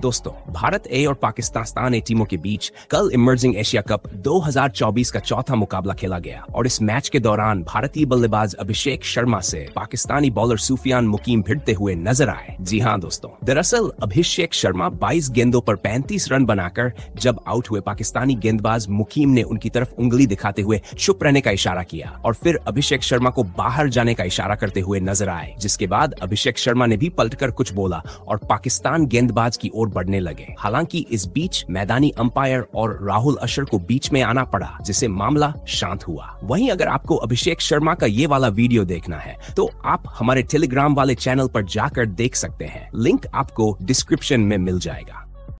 दोस्तों भारत ए और पाकिस्तान ए टीमों के बीच कल इमर्जिंग एशिया कप 2024 का चौथा मुकाबला खेला गया और इस मैच के दौरान भारतीय बल्लेबाज अभिषेक शर्मा से पाकिस्तानी बॉलर सुफियान मुकीम भिड़ते हुए नजर आए जी हाँ दोस्तों दरअसल अभिषेक शर्मा बाईस गेंदों पर पैंतीस रन बनाकर जब आउट हुए पाकिस्तानी गेंदबाज मुकीम ने उनकी तरफ उंगली दिखाते हुए चुप रहने का इशारा किया और फिर अभिषेक शर्मा को बाहर जाने का इशारा करते हुए नजर आए जिसके बाद अभिषेक शर्मा ने भी पलट कुछ बोला और पाकिस्तान गेंदबाज की ओर बढ़ने लगे हालांकि इस बीच मैदानी अंपायर और राहुल अशर को बीच में आना पड़ा जिससे मामला शांत हुआ वही अगर आपको अभिषेक शर्मा का ये वाला वीडियो देखना है तो आप हमारे टेलीग्राम वाले चैनल पर जाकर देख सकते हैं लिंक आपको डिस्क्रिप्शन में मिल जाएगा